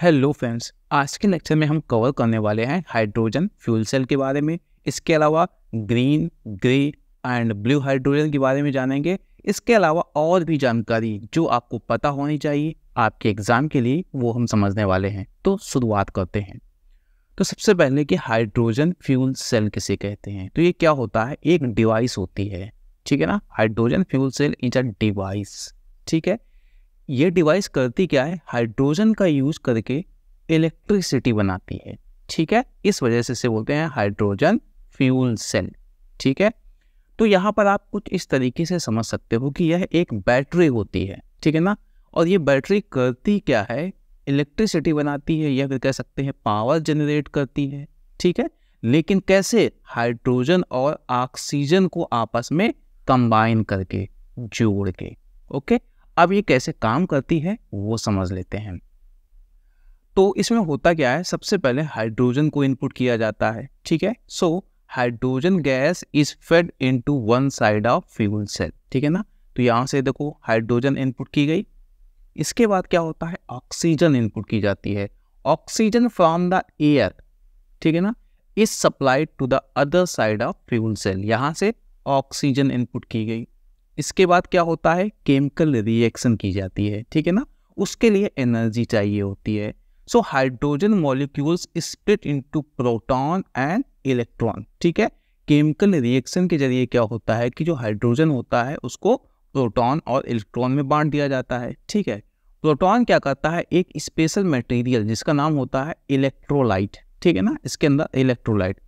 Hello friends आज के lecture में हम कवर करने वाले हैं हाइड्रोजन फ्यूल सेल के बारे में इसके अलावा green grey and blue hydrogen के बारे में जानेंगे इसके अलावा और भी जानकारी जो आपको पता होनी चाहिए आपके एग्ज़ाम के लिए वो हम समझने वाले हैं तो शुरुआत करते हैं तो सबसे पहले कि हाइड्रोजन फ्यूल सेल किसे कहते हैं तो ये क्या होता है एक डिवाइस होती है ठीक है ना hydrogen fuel cell is a device ठीक है ये डिवाइस करती क्या है हाइड्रोजन का यूज करके इलेक्ट्रिसिटी बनाती है ठीक है इस वजह से इसे बोलते हैं हाइड्रोजन फ्यूल सेल ठीक है तो यहाँ पर आप कुछ इस तरीके से समझ सकते हो कि यह एक बैटरी होती है ठीक है ना और ये बैटरी करती क्या है इलेक्ट्रिसिटी बनाती है या फिर कह सकते हैं पावर जनरेट करती है ठीक है लेकिन कैसे हाइड्रोजन और ऑक्सीजन को आपस में कंबाइन करके जोड़ के ओके अब ये कैसे काम करती है वो समझ लेते हैं तो इसमें होता क्या है सबसे पहले हाइड्रोजन को इनपुट किया जाता है ठीक है so hydrogen gas is fed into one side of fuel cell ठीक है ना तो यहाँ से देखो हाइड्रोजन इनपुट की गई इसके बाद क्या होता है ऑक्सीजन इनपुट की जाती है ऑक्सीजन फ्रॉम द एयर ठीक है ना is supplied to the other side of fuel cell यहाँ से ऑक्सीजन इनपुट की गई इसके बाद क्या होता है केमिकल रिएक्शन की जाती है ठीक है ना उसके लिए एनर्जी चाहिए होती है so hydrogen molecules split into proton and electron ठीक है केमिकल रिएक्शन के जरिए क्या होता है कि जो हाइड्रोजन होता है उसको प्रोटॉन और इलेक्ट्रॉन में बांट दिया जाता है ठीक है प्रोटॉन क्या करता है एक स्पेशल मटेरियल जिसका नाम होता है इलेक्ट्रोलाइट ठीक है ना इसके अंदर इलेक्ट्रोलाइट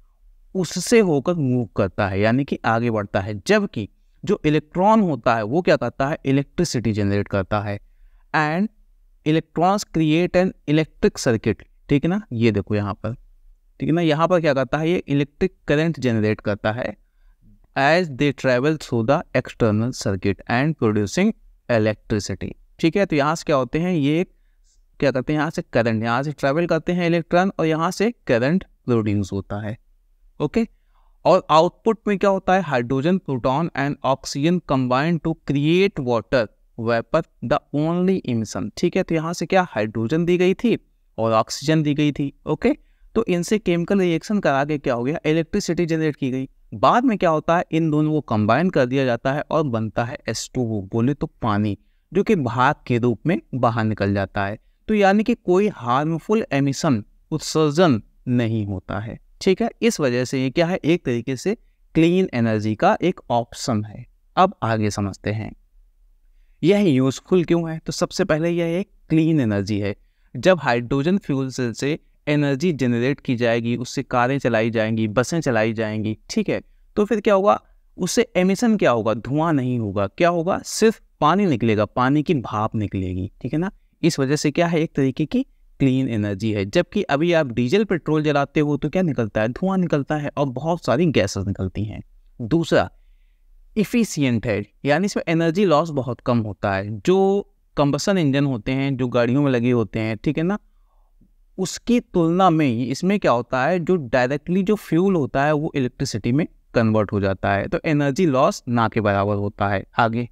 उससे होकर मूव करता है यानी कि आगे बढ़ता है जबकि जो इलेक्ट्रॉन होता है वो क्या करता है इलेक्ट्रिसिटी जनरेट करता है and electrons create an electric circuit ठीक है ना ये देखो यहाँ पर ठीक है ना यहाँ पर क्या करता है ये इलेक्ट्रिक करंट जनरेट करता है as they travel through the external circuit and producing electricity ठीक है तो यहाँ से क्या होते हैं ये क्या करते हैं यहाँ से करंट यहाँ से ट्रेवल करते हैं इलेक्ट्रॉन और यहाँ से करंट प्रोड्यूस होता है ओके okay? और आउटपुट में क्या होता है hydrogen proton and oxygen combine to create water vapour the only emission ठीक है तो यहाँ से क्या हाइड्रोजन दी गई थी और ऑक्सीजन दी गई थी ओके तो इनसे केमिकल रिएक्शन करा के क्या हो गया इलेक्ट्रिसिटी जनरेट की गई बाद में क्या होता है इन दोनों को कंबाइन कर दिया जाता है और बनता है एस बोले तो पानी जो कि भाग के रूप में बाहर निकल जाता है तो यानी कि कोई हार्मफुल एमिशन उत्सर्जन नहीं होता है ठीक है इस वजह से ये क्या है एक तरीके से क्लीन एनर्जी का एक ऑप्शन है अब आगे समझते हैं यह यूज़फुल क्यों है तो सबसे पहले यह एक क्लीन एनर्जी है जब हाइड्रोजन फ्यूल सेल से एनर्जी जनरेट की जाएगी उससे कारें चलाई जाएंगी बसें चलाई जाएंगी ठीक है तो फिर क्या होगा उससे एमिशन क्या होगा धुआं नहीं होगा क्या होगा सिर्फ पानी निकलेगा पानी की भाप निकलेगी ठीक है ना इस वजह से क्या है एक तरीके की क्लीन एनर्जी है जबकि अभी आप डीजल पेट्रोल जलाते हो तो क्या निकलता है धुआं निकलता है और बहुत सारी गैसेस निकलती हैं दूसरा इफ़िशियंट है यानी इसमें एनर्जी लॉस बहुत कम होता है जो कंबसन इंजन होते हैं जो गाड़ियों में लगे होते हैं ठीक है ना उसकी तुलना में इसमें क्या होता है जो डायरेक्टली जो फ्यूल होता है वो इलेक्ट्रिसिटी में कन्वर्ट हो जाता है तो एनर्जी लॉस ना के बराबर होता है आगे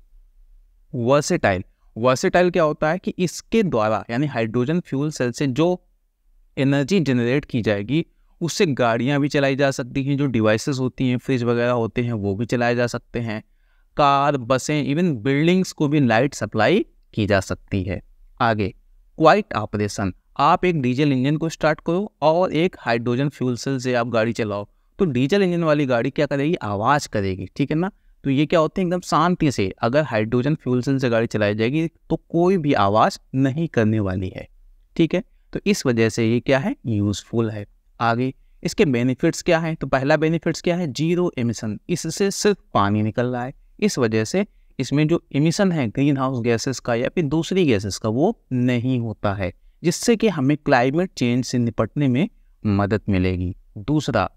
वर्सेटाइल वर्सेटाइल क्या होता है कि इसके द्वारा यानी हाइड्रोजन फ्यूल सेल से जो एनर्जी जनरेट की जाएगी उससे गाड़ियाँ भी चलाई जा सकती हैं जो डिवाइसेस होती हैं फ्रिज वगैरह होते हैं वो भी चलाए जा सकते हैं कार बसें इवन बिल्डिंग्स को भी लाइट सप्लाई की जा सकती है आगे क्वाइट ऑपरेशन आप एक डीजल इंजन को स्टार्ट करो और एक हाइड्रोजन फ्यूल सेल से आप गाड़ी चलाओ तो डीजल इंजन वाली गाड़ी क्या करेगी आवाज़ करेगी ठीक है ना तो ये क्या होते हैं एकदम शांति से अगर हाइड्रोजन फ्यूल सेल से गाड़ी चलाई जाएगी तो कोई भी आवाज़ नहीं करने वाली है ठीक है तो इस वजह से ये क्या है यूज़फुल है आगे इसके बेनिफिट्स तो क्या है तो पहला बेनिफिट्स क्या है जीरो एमिशन इससे सिर्फ पानी निकल रहा है इस वजह से इसमें जो इमिशन है ग्रीन हाउस गैसेस का या फिर दूसरी गैसेस का वो नहीं होता है जिससे कि हमें क्लाइमेट चेंज से निपटने में मदद मिलेगी दूसरा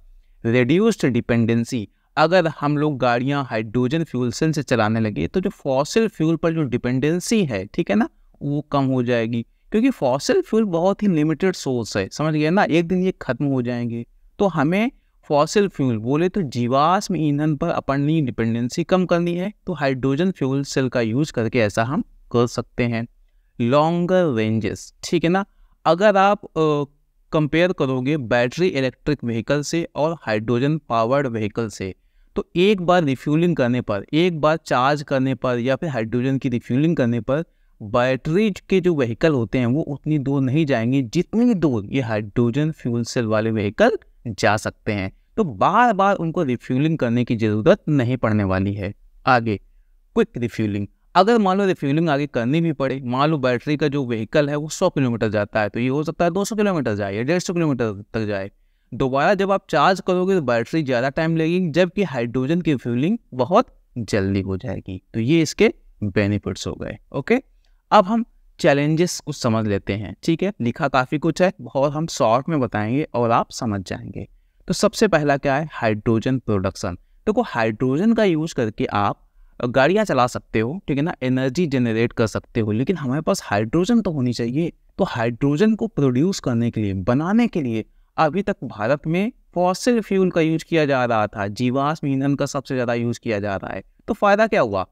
रेड्यूस्ड डिपेंडेंसी अगर हम लोग गाड़ियाँ हाइड्रोजन फ्यूल सेल से चलाने लगे तो जो फॉसिल फ्यूल पर जो डिपेंडेंसी है ठीक है ना वो कम हो जाएगी क्योंकि फॉसिल फ्यूल बहुत ही लिमिटेड सोर्स है समझ गए ना एक दिन ये खत्म हो जाएंगे तो हमें फॉसिल फ्यूल बोले तो जीवाश्म ईंधन पर अपनी डिपेंडेंसी कम करनी है तो हाइड्रोजन फ्यूल सेल का यूज करके ऐसा हम कर सकते हैं लॉन्गर रेंजेस ठीक है ना अगर आप कंपेयर करोगे बैटरी इलेक्ट्रिक व्हीकल से और हाइड्रोजन पावर्ड व्हीकल से तो एक बार रिफ्यूलिंग करने पर एक बार चार्ज करने पर या फिर हाइड्रोजन की रिफ्यूलिंग करने पर बैटरी के जो व्हीकल होते हैं वो उतनी दूर नहीं जाएंगे जितनी दूर ये हाइड्रोजन फ्यूल सेल वाले व्हीकल जा सकते हैं तो बार बार उनको रिफ्यूलिंग करने की ज़रूरत नहीं पड़ने वाली है आगे क्विक रिफ्यूलिंग अगर मान लो रिफ्यूलिंग आगे करनी भी पड़े मान लो बैटरी का जो व्हीकल है वो सौ किलोमीटर जाता है तो ये हो सकता है दो सौ किलोमीटर जाए या डेढ़ सौ किलोमीटर तक जाए दोबारा जब आप चार्ज करोगे तो बैटरी ज़्यादा टाइम लगेगी जबकि हाइड्रोजन की फ्यूलिंग बहुत जल्दी हो जाएगी तो ये इसके बेनिफिट्स हो गए ओके अब हम चैलेंजेस कुछ समझ लेते हैं ठीक है लिखा काफ़ी कुछ है बहुत हम शॉर्ट में बताएंगे और आप समझ जाएंगे तो सबसे पहला क्या है हाइड्रोजन प्रोडक्शन देखो तो हाइड्रोजन का यूज़ करके आप गाड़ियाँ चला सकते हो ठीक है ना एनर्जी जनरेट कर सकते हो लेकिन हमारे पास हाइड्रोजन तो होनी चाहिए तो हाइड्रोजन को प्रोड्यूस करने के लिए बनाने के लिए अभी तक भारत में फॉसिल फ्यूल का यूज किया जा रहा था जीवाश्म ईंधन का सबसे ज़्यादा यूज किया जा रहा है तो फ़ायदा क्या हुआ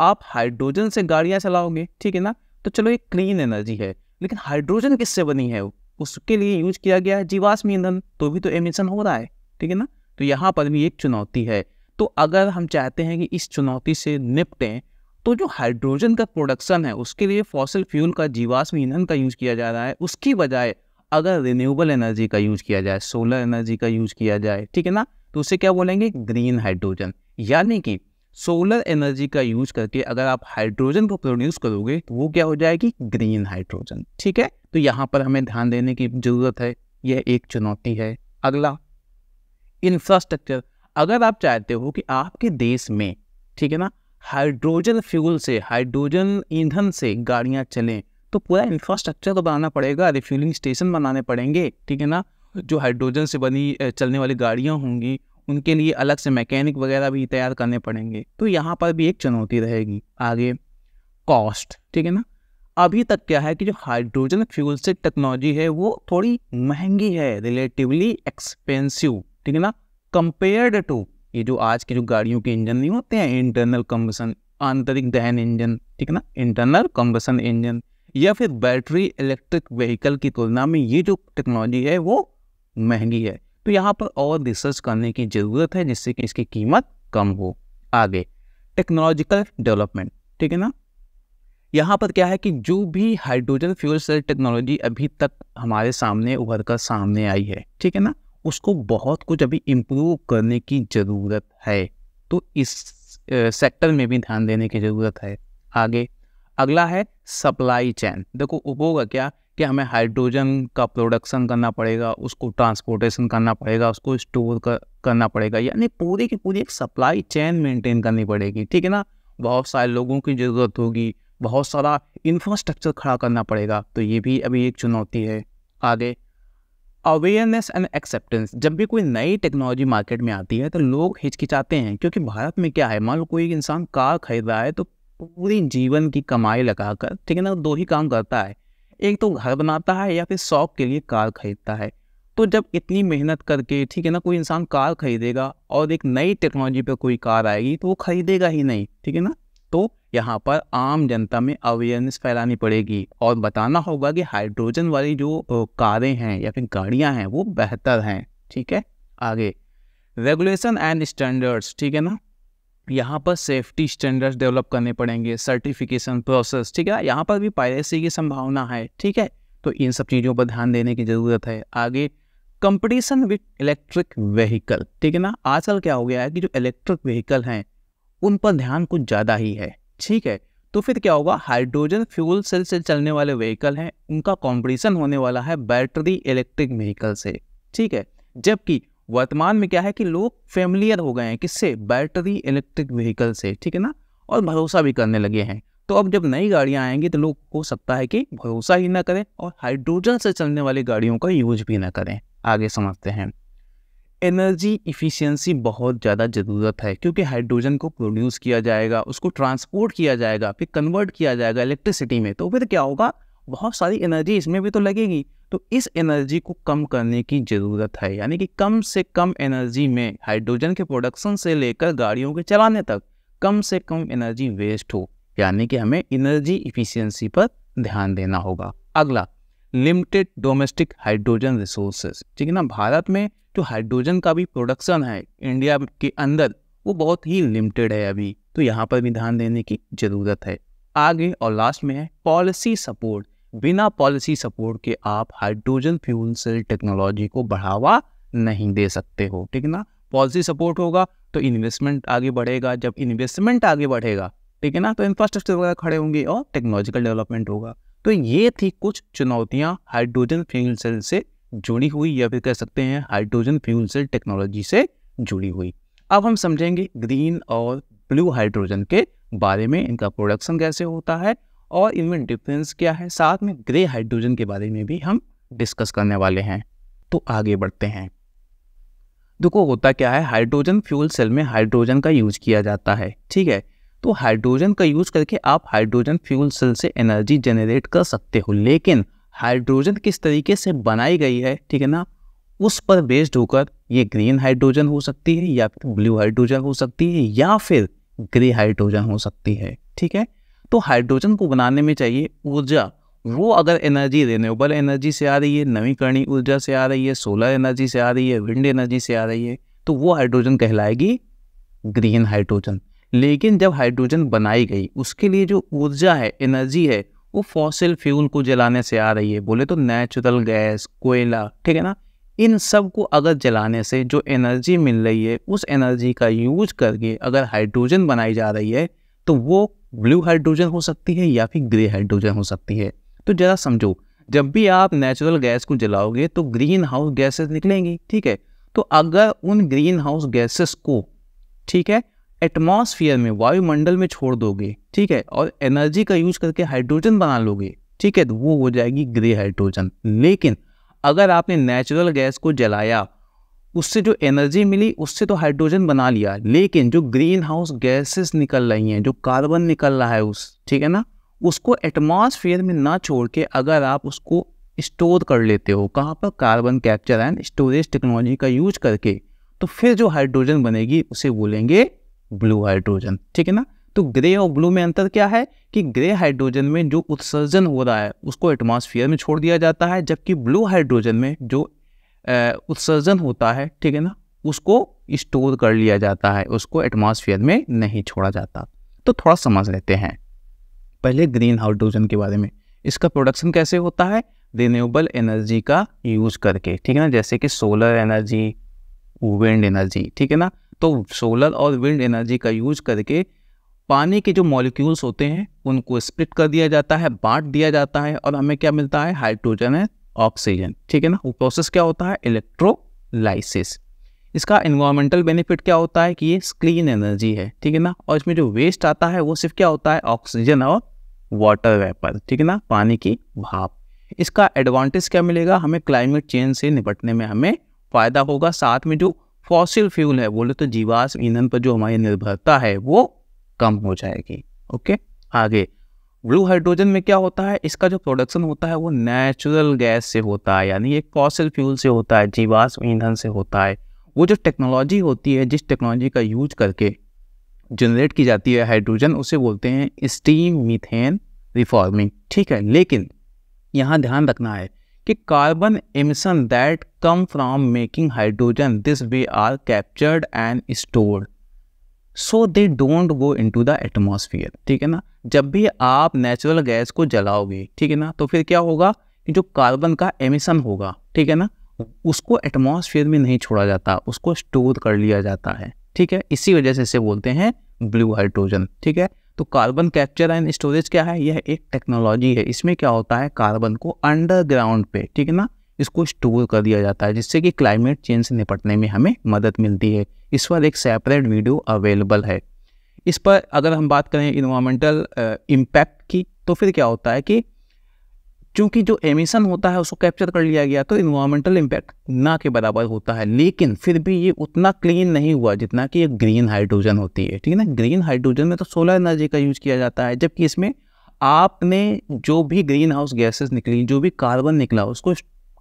आप हाइड्रोजन से गाड़ियाँ चलाओगे ठीक है ना तो चलो ये क्लीन एनर्जी है लेकिन हाइड्रोजन किससे बनी है उसके लिए यूज किया गया है जीवाश्म ईंधन तो भी तो एमिशन हो रहा है ठीक है ना तो यहाँ पर भी एक चुनौती है तो अगर हम चाहते हैं कि इस चुनौती से निपटें तो जो हाइड्रोजन का प्रोडक्शन है उसके लिए फॉसिल फ्यूल का जीवाश्म ईंधन का यूज किया जा रहा है उसकी बजाय अगर रिन्यूएबल एनर्जी का यूज किया जाए सोलर एनर्जी का यूज किया जाए ठीक है ना तो उसे क्या बोलेंगे ग्रीन हाइड्रोजन यानी कि सोलर एनर्जी का यूज करके अगर आप हाइड्रोजन को प्रोड्यूस करोगे तो वो क्या हो जाएगी ग्रीन हाइड्रोजन ठीक है तो यहाँ पर हमें ध्यान देने की जरूरत है यह एक चुनौती है अगला इंफ्रास्ट्रक्चर अगर आप चाहते हो कि आपके देश में ठीक है ना हाइड्रोजन फ्यूल से हाइड्रोजन ईंधन से गाड़ियाँ चलें तो पूरा इंफ्रास्ट्रक्चर तो बनाना पड़ेगा रिफ्यूलिंग स्टेशन बनाने पड़ेंगे ठीक है ना जो हाइड्रोजन से बनी चलने वाली गाड़ियाँ होंगी उनके लिए अलग से मैकेनिक वगैरह भी तैयार करने पड़ेंगे तो यहाँ पर भी एक चुनौती रहेगी आगे कॉस्ट ठीक है ना अभी तक क्या है कि जो हाइड्रोजन फ्यूल से टेक्नोलॉजी है वो थोड़ी महंगी है रिलेटिवली एक्सपेंसिव ठीक है ना कंपेयर्ड टू ये जो आज के जो गाड़ियों के इंजन नहीं होते हैं इंटरनल कम्बसन आंतरिक दहन इंजन ठीक है ना इंटरनल कम्बसन इंजन या फिर बैटरी इलेक्ट्रिक व्हीकल की तुलना में ये जो टेक्नोलॉजी है वो महंगी है तो यहाँ पर और रिसर्च करने की ज़रूरत है जिससे कि इसकी कीमत कम हो आगे टेक्नोलॉजिकल डेवलपमेंट ठीक है ना यहाँ पर क्या है कि जो भी हाइड्रोजन फ्यूल सेल टेक्नोलॉजी अभी तक हमारे सामने उभर कर सामने आई है ठीक है ना उसको बहुत कुछ अभी इम्प्रूव करने की ज़रूरत है तो इस सेक्टर में भी ध्यान देने की ज़रूरत है आगे अगला है सप्लाई चैन देखो होगा क्या कि हमें हाइड्रोजन का प्रोडक्शन करना पड़ेगा उसको ट्रांसपोर्टेशन करना पड़ेगा उसको स्टोर कर, करना पड़ेगा यानी पूरी की पूरी एक सप्लाई चैन मेंटेन करनी पड़ेगी ठीक है ना बहुत सारे लोगों की ज़रूरत होगी बहुत सारा इंफ्रास्ट्रक्चर खड़ा करना पड़ेगा तो ये भी अभी एक चुनौती है आगे अवेयरनेस एंड एक्सेप्टेंस जब भी कोई नई टेक्नोलॉजी मार्केट में आती है तो लोग हिचकिचाते हैं क्योंकि भारत में क्या है मान लो कोई इंसान कार खरीद रहा है तो पूरी जीवन की कमाई लगाकर ठीक है ना दो ही काम करता है एक तो घर बनाता है या फिर शौक के लिए कार खरीदता है तो जब इतनी मेहनत करके ठीक है ना कोई इंसान कार खरीदेगा और एक नई टेक्नोलॉजी पर कोई कार आएगी तो वो खरीदेगा ही नहीं ठीक है ना तो यहाँ पर आम जनता में अवेयरनेस फैलानी पड़ेगी और बताना होगा कि हाइड्रोजन वाली जो कारें हैं या फिर गाड़ियाँ हैं वो बेहतर हैं ठीक है आगे रेगुलेशन एंड स्टैंडर्ड्स ठीक है ना यहाँ पर सेफ्टी स्टैंडर्ड्स डेवलप करने पड़ेंगे सर्टिफिकेशन प्रोसेस ठीक है यहाँ पर भी पायरेसी की संभावना है ठीक है तो इन सब चीज़ों पर ध्यान देने की ज़रूरत है आगे कंपटीशन विथ इलेक्ट्रिक व्हीकल ठीक है ना आजकल क्या हो गया है कि जो इलेक्ट्रिक व्हीकल हैं उन पर ध्यान कुछ ज़्यादा ही है ठीक है तो फिर क्या होगा हाइड्रोजन फ्यूल सेल से चलने वाले व्हीकल हैं उनका कॉम्पिटिशन होने वाला है बैटरी इलेक्ट्रिक व्हीकल से ठीक है जबकि वर्तमान में क्या है कि लोग फेमिलियर हो गए हैं किससे बैटरी इलेक्ट्रिक व्हीकल से ठीक है ना और भरोसा भी करने लगे हैं तो अब जब नई गाड़ियाँ आएंगी तो लोग हो सकता है कि भरोसा ही ना करें और हाइड्रोजन से चलने वाली गाड़ियों का यूज भी ना करें आगे समझते हैं एनर्जी इफ़िशियंसी बहुत ज़्यादा ज़रूरत है क्योंकि हाइड्रोजन को प्रोड्यूस किया जाएगा उसको ट्रांसपोर्ट किया जाएगा फिर कन्वर्ट किया जाएगा इलेक्ट्रिसिटी में तो फिर क्या होगा बहुत सारी एनर्जी इसमें भी तो लगेगी तो इस एनर्जी को कम करने की ज़रूरत है यानी कि कम से कम एनर्जी में हाइड्रोजन के प्रोडक्शन से लेकर गाड़ियों के चलाने तक कम से कम एनर्जी वेस्ट हो यानी कि हमें एनर्जी इफ़िशियंसी पर ध्यान देना होगा अगला लिमिटेड डोमेस्टिक हाइड्रोजन रिसोर्सेज ठीक है ना भारत में जो हाइड्रोजन का भी प्रोडक्शन है इंडिया के अंदर वो बहुत ही लिमिटेड है अभी तो यहाँ पर भी ध्यान देने की ज़रूरत है आगे और लास्ट में है पॉलिसी सपोर्ट बिना पॉलिसी सपोर्ट के आप हाइड्रोजन फ्यूल सेल टेक्नोलॉजी को बढ़ावा नहीं दे सकते हो ठीक है ना पॉलिसी सपोर्ट होगा तो इन्वेस्टमेंट आगे बढ़ेगा जब इन्वेस्टमेंट आगे बढ़ेगा ठीक है ना तो इंफ्रास्ट्रक्चर वगैरह खड़े होंगे और टेक्नोलॉजिकल डेवलपमेंट होगा तो ये थी कुछ चुनौतियां हाइड्रोजन फ्यूल सेल से जुड़ी हुई या फिर कह सकते हैं हाइड्रोजन फ्यूल सेल टेक्नोलॉजी से जुड़ी हुई अब हम समझेंगे ग्रीन और ब्लू हाइड्रोजन के बारे में इनका प्रोडक्शन कैसे होता है और इनमें डिफरेंस क्या है साथ में ग्रे हाइड्रोजन के बारे में भी हम डिस्कस करने वाले हैं तो आगे बढ़ते हैं देखो होता क्या है हाइड्रोजन फ्यूल सेल में हाइड्रोजन का यूज किया जाता है ठीक है तो हाइड्रोजन का यूज़ करके आप हाइड्रोजन फ्यूल सेल से एनर्जी जनरेट कर सकते हो लेकिन हाइड्रोजन किस तरीके से बनाई गई है ठीक है ना उस पर बेस्ड होकर ये ग्रीन हाइड्रोजन हो सकती है या फिर ब्लू हाइड्रोजन हो सकती है या फिर ग्रे हाइड्रोजन हो सकती है ठीक है तो हाइड्रोजन को बनाने में चाहिए ऊर्जा वो अगर एनर्जी रिन्यूएबल एनर्जी से आ रही है नवीकरणीय ऊर्जा से आ रही है सोलर एनर्जी से आ रही है विंड एनर्जी से आ रही है तो वो हाइड्रोजन कहलाएगी ग्रीन हाइड्रोजन लेकिन जब हाइड्रोजन बनाई गई उसके लिए जो ऊर्जा है एनर्जी है वो फॉसिल फ्यूल को जलाने से आ रही है बोले तो नेचुरल गैस कोयला ठीक है ना इन सब को अगर जलाने से जो एनर्जी मिल रही है उस एनर्जी का यूज करके अगर हाइड्रोजन बनाई जा रही है तो वो ब्लू हाइड्रोजन हो सकती है या फिर ग्रे हाइड्रोजन हो सकती है तो ज़रा समझो जब भी आप नेचुरल गैस को जलाओगे तो ग्रीन हाउस गैसेस निकलेंगी ठीक है तो अगर उन ग्रीन हाउस गैसेस को ठीक है एटमॉस्फेयर में वायुमंडल में छोड़ दोगे ठीक है और एनर्जी का यूज करके हाइड्रोजन बना लोगे ठीक है तो वो हो जाएगी ग्रे हाइड्रोजन लेकिन अगर आपने नेचुरल गैस को जलाया उससे जो एनर्जी मिली उससे तो हाइड्रोजन बना लिया लेकिन जो ग्रीन हाउस गैसेस निकल रही हैं जो कार्बन निकल रहा है उस ठीक है ना उसको एटमॉस्फेयर में ना छोड़ के अगर आप उसको स्टोर कर लेते हो कहाँ पर carbon capture and storage technology का यूज करके तो फिर जो हाइड्रोजन बनेगी उसे बोलेंगे ब्लू हाइड्रोजन ठीक है ना तो ग्रे और ब्लू में अंतर क्या है कि ग्रे हाइड्रोजन में जो उत्सर्जन हो रहा है उसको एटमॉस्फेयर में छोड़ दिया जाता है जबकि ब्लू हाइड्रोजन में जो उत्सर्जन होता है ठीक है ना उसको स्टोर कर लिया जाता है उसको एटमॉस्फेयर में नहीं छोड़ा जाता तो थोड़ा समझ लेते हैं पहले ग्रीन हाइड्रोजन के बारे में इसका प्रोडक्शन कैसे होता है रिन्यूएबल एनर्जी का यूज़ करके ठीक है ना जैसे कि सोलर एनर्जी विंड एनर्जी ठीक है ना तो सोलर और विंड एनर्जी का यूज करके पानी के जो मॉलिक्यूल्स होते हैं उनको स्प्लिट कर दिया जाता है बांट दिया जाता है और हमें क्या मिलता है हाइड्रोजन है ऑक्सीजन ठीक है ना वो प्रोसेस क्या होता है इलेक्ट्रोलाइसिस इसका इन्वायरमेंटल बेनिफिट क्या होता है कि ये क्लीन एनर्जी है ठीक है ना और इसमें जो वेस्ट आता है वो सिर्फ क्या होता है ऑक्सीजन और वाटर वेपर ठीक है ना पानी की भाप इसका एडवांटेज क्या मिलेगा हमें क्लाइमेट चेंज से निपटने में हमें फ़ायदा होगा साथ में जो फॉसिल फ्यूल है बोले तो जीवाश्म ईंधन पर जो हमारी निर्भरता है वो कम हो जाएगी ओके आगे ब्लू हाइड्रोजन में क्या होता है इसका जो प्रोडक्शन होता है वो नेचुरल गैस से होता है यानी ये फॉसिल फ्यूल से होता है जीवाश्म ईंधन से होता है वो जो टेक्नोलॉजी होती है जिस टेक्नोलॉजी का यूज करके जनरेट की जाती है हाइड्रोजन उसे बोलते हैं स्टीम मीथेन रिफॉर्मिंग ठीक है लेकिन यहाँ ध्यान रखना है कि carbon emission that come from making hydrogen this way are captured and stored so they don't go into the atmosphere ठीक है ना जब भी आप नेचुरल गैस को जलाओगे ठीक है ना तो फिर क्या होगा कि जो कार्बन का एमिशन होगा ठीक है ना उसको एटमॉस्फेयर में नहीं छोड़ा जाता उसको स्टोर कर लिया जाता है ठीक है इसी वजह से इसे बोलते हैं ब्लू हाइड्रोजन ठीक है तो कार्बन कैप्चर एंड स्टोरेज क्या है यह एक टेक्नोलॉजी है इसमें क्या होता है कार्बन को अंडरग्राउंड पे ठीक है ना इसको स्टोर कर दिया जाता है जिससे कि क्लाइमेट चेंज से निपटने में हमें मदद मिलती है इस पर एक सेपरेट वीडियो अवेलेबल है इस पर अगर हम बात करें इन्वामेंटल इम्पैक्ट की तो फिर क्या होता है कि चूंकि जो एमिशन होता है उसको कैप्चर कर लिया गया तो इन्वायरमेंटल इम्पैक्ट ना के बराबर होता है लेकिन फिर भी ये उतना क्लीन नहीं हुआ जितना कि एक ग्रीन हाइड्रोजन होती है ठीक है ना ग्रीन हाइड्रोजन में तो सोलर एनर्जी का यूज किया जाता है जबकि इसमें आपने जो भी ग्रीन हाउस गैसेस निकली जो भी कार्बन निकला उसको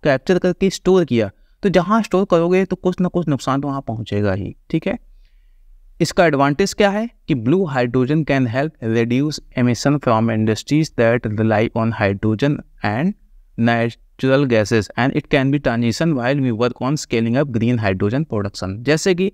कैप्चर करके स्टोर किया तो जहाँ स्टोर करोगे तो कुछ ना कुछ नुकसान तो वहाँ पहुँचेगा ही ठीक है इसका एडवांटेज क्या है कि blue hydrogen can help reduce emission from industries that rely on hydrogen and natural gases and it can be transition while we work on scaling up green hydrogen production जैसे कि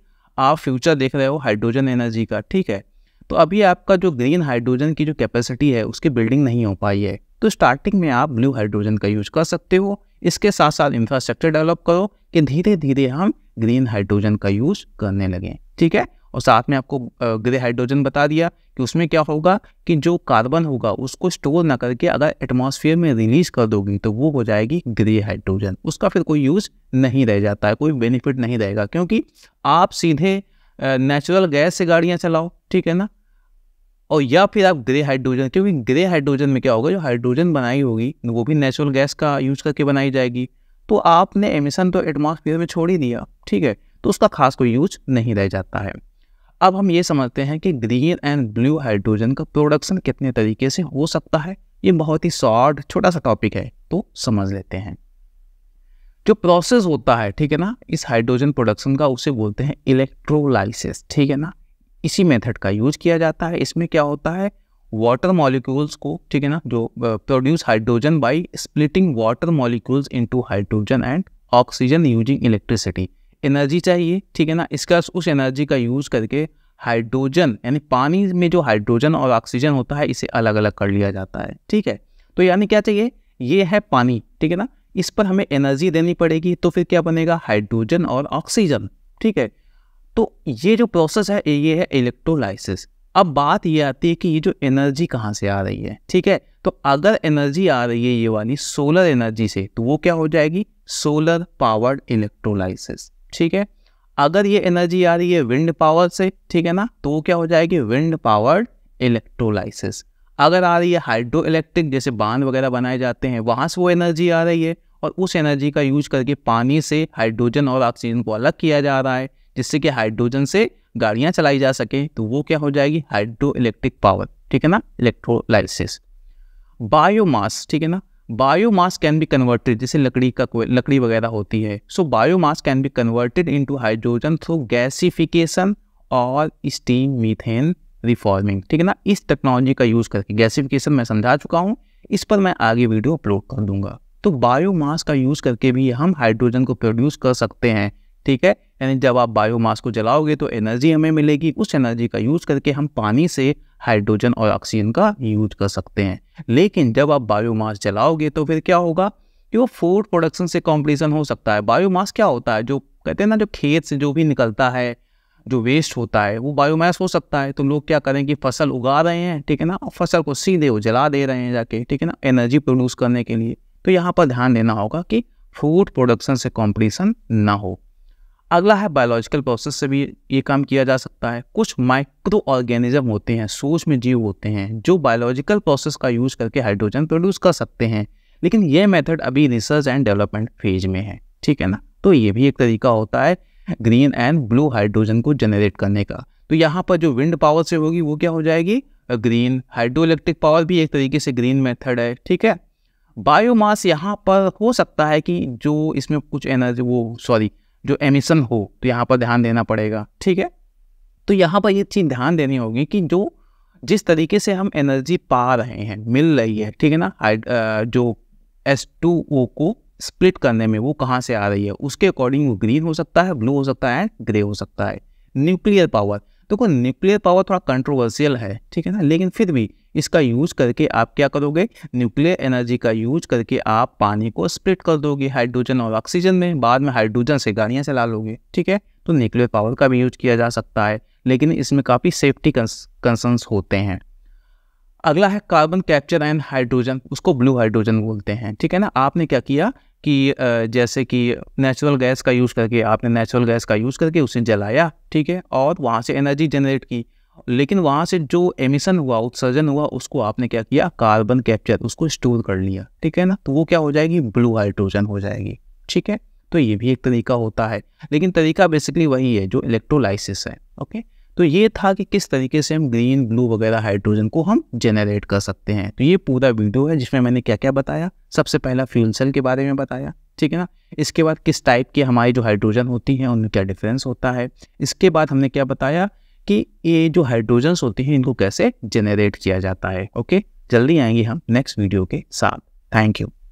आप फ्यूचर देख रहे हो hydrogen energy का ठीक है तो अभी आपका जो ग्रीन हाइड्रोजन की जो कैपेसिटी है उसकी बिल्डिंग नहीं हो पाई है तो स्टार्टिंग में आप ब्लू हाइड्रोजन का यूज कर सकते हो इसके साथ साथ इंफ्रास्ट्रक्चर डेवलप करो कि धीरे धीरे हम ग्रीन हाइड्रोजन का यूज करने लगें ठीक है और साथ में आपको ग्रे हाइड्रोजन बता दिया कि उसमें क्या होगा कि जो कार्बन होगा उसको स्टोर ना करके अगर एटमॉस्फेयर में रिलीज कर दोगी तो वो हो जाएगी ग्रे हाइड्रोजन उसका फिर कोई यूज़ नहीं रह जाता है कोई बेनिफिट नहीं रहेगा क्योंकि आप सीधे नेचुरल गैस से गाड़ियाँ चलाओ ठीक है ना और या फिर आप ग्रे हाइड्रोजन क्योंकि ग्रे हाइड्रोजन में क्या होगा जो हाइड्रोजन बनाई होगी वो भी नेचुरल गैस का यूज करके बनाई जाएगी तो आपने एमिशन तो एटमॉस्फेयर में छोड़ ही दिया ठीक है तो उसका खास कोई यूज नहीं रह जाता है अब हम ये समझते हैं कि ग्रीन एंड ब्लू हाइड्रोजन का प्रोडक्शन कितने तरीके से हो सकता है ये बहुत ही शॉर्ट छोटा सा टॉपिक है तो समझ लेते हैं जो प्रोसेस होता है ठीक है ना इस हाइड्रोजन प्रोडक्शन का उसे बोलते हैं इलेक्ट्रोलाइसिस ठीक है ना इसी मेथड का यूज किया जाता है इसमें क्या होता है वाटर मॉलिक्यूल्स को ठीक है ना जो produce hydrogen by splitting water molecules into hydrogen and oxygen using electricity energy चाहिए ठीक है ना इसका उस एनर्जी का यूज़ करके हाइड्रोजन यानी पानी में जो हाइड्रोजन और ऑक्सीजन होता है इसे अलग अलग कर लिया जाता है ठीक है तो यानी क्या चाहिए ये है पानी ठीक है ना इस पर हमें एनर्जी देनी पड़ेगी तो फिर क्या बनेगा हाइड्रोजन और ऑक्सीजन ठीक है तो ये जो प्रोसेस है ये है इलेक्ट्रोलाइसिस अब बात ये आती है कि ये जो एनर्जी कहाँ से आ रही है ठीक है तो अगर एनर्जी आ रही है ये वाली सोलर एनर्जी से तो वो क्या हो जाएगी सोलर पावर्ड इलेक्ट्रोलाइसिस ठीक है अगर ये एनर्जी आ रही है विंड पावर से ठीक है ना तो क्या हो जाएगी विंड पावर्ड इलेक्ट्रोलाइसिस अगर आ रही है हाइड्रो इलेक्ट्रिक जैसे बांध वगैरह बनाए जाते हैं वहाँ से वो एनर्जी आ रही है और उस एनर्जी का यूज करके पानी से हाइड्रोजन और ऑक्सीजन को अलग किया जा रहा है जिससे कि हाइड्रोजन से गाड़ियाँ चलाई जा सके तो वो क्या हो जाएगी हाइड्रो इलेक्ट्रिक पावर ठीक है ना इलेक्ट्रोलाइसिस बायोमास ठीक है ना बायोमास कैन बी कन्वर्टेड जैसे लकड़ी का लकड़ी वगैरह होती है so biomass can be converted into hydrogen through gasification और स्टीम मीथेन रिफॉर्मिंग ठीक है ना इस टेक्नोलॉजी का यूज़ करके गैसिफिकेशन मैं समझा चुका हूँ इस पर मैं आगे वीडियो अपलोड कर दूंगा तो बायोमास का यूज़ करके भी हम हाइड्रोजन को प्रोड्यूस कर सकते हैं ठीक है यानी जब आप बायोमास को जलाओगे तो एनर्जी हमें मिलेगी उस एनर्जी का यूज़ करके हम पानी से हाइड्रोजन और ऑक्सीजन का यूज कर सकते हैं लेकिन जब आप बायोमास जलाओगे तो फिर क्या होगा कि वो फूड प्रोडक्शन से कॉम्पिटिशन हो सकता है बायोमास क्या होता है जो कहते हैं ना जो खेत से जो भी निकलता है जो वेस्ट होता है वो बायोमास हो सकता है तो लोग क्या करें कि फसल उगा रहे हैं ठीक है ना और फसल को सीधे वो जला दे रहे हैं जाके ठीक है ना एनर्जी प्रोड्यूस करने के लिए तो यहाँ पर ध्यान देना होगा कि फूड प्रोडक्शन से कॉम्पिटिशन ना हो अगला है बायोलॉजिकल प्रोसेस से भी ये काम किया जा सकता है कुछ माइक्रो ऑर्गेनिज्म होते हैं सूक्ष्म जीव होते हैं जो बायोलॉजिकल प्रोसेस का यूज़ करके हाइड्रोजन प्रोड्यूस कर सकते हैं लेकिन ये मेथड अभी रिसर्च एंड डेवलपमेंट फेज में है ठीक है ना तो ये भी एक तरीका होता है ग्रीन एंड ब्लू हाइड्रोजन को जनरेट करने का तो यहाँ पर जो विंड पावर से होगी वो क्या हो जाएगी ग्रीन हाइड्रो इलेक्ट्रिक पावर भी एक तरीके से ग्रीन मेथड है ठीक है बायोमास यहाँ पर हो सकता है कि जो इसमें कुछ एनर्जी वो सॉरी जो एमिशन हो तो यहाँ पर ध्यान देना पड़ेगा ठीक है तो यहाँ पर ये चीज़ ध्यान देनी होगी कि जो जिस तरीके से हम एनर्जी पा रहे हैं मिल रही है ठीक है ना जो एस टू ओ को स्प्लिट करने में वो कहाँ से आ रही है उसके अकॉर्डिंग वो ग्रीन हो सकता है ब्लू हो सकता है एंड ग्रे हो सकता है न्यूक्लियर पावर देखो न्यूक्लियर पावर थोड़ा कंट्रोवर्सियल है ठीक है ना लेकिन फिर भी इसका यूज करके आप क्या करोगे न्यूक्लियर एनर्जी का यूज करके आप पानी को स्प्लिट कर दोगे हाइड्रोजन और ऑक्सीजन में बाद में हाइड्रोजन से गाड़ियाँ चला लोगे ठीक है तो न्यूक्लियर पावर का भी यूज किया जा सकता है लेकिन इसमें काफ़ी सेफ्टी कंसर्नस होते हैं अगला है कार्बन कैप्चर एंड हाइड्रोजन उसको ब्लू हाइड्रोजन बोलते हैं ठीक है ना आपने क्या किया कि जैसे कि नेचुरल गैस का यूज़ करके आपने नेचुरल गैस का यूज़ करके उसे जलाया ठीक है और वहाँ से एनर्जी जनरेट की लेकिन वहाँ से जो एमिशन हुआ उत्सर्जन हुआ उसको आपने क्या किया कार्बन कैप्चर उसको स्टोर कर लिया ठीक है ना तो वो क्या हो जाएगी ब्लू हाइड्रोजन हो जाएगी ठीक है तो ये भी एक तरीका होता है लेकिन तरीका बेसिकली वही है जो इलेक्ट्रोलाइसिस है ओके तो ये था कि किस तरीके से हम ग्रीन ब्लू वगैरह हाइड्रोजन को हम जनरेट कर सकते हैं तो ये पूरा वीडियो है जिसमें मैंने क्या क्या बताया सबसे पहला फ्यूल सेल के बारे में बताया ठीक है ना इसके बाद किस टाइप की हमारी जो हाइड्रोजन होती है उनमें क्या डिफरेंस होता है इसके बाद हमने क्या बताया कि ये जो हाइड्रोजन होते हैं इनको कैसे जेनरेट किया जाता है ओके जल्दी आएंगे हम नेक्स्ट वीडियो के साथ थैंक यू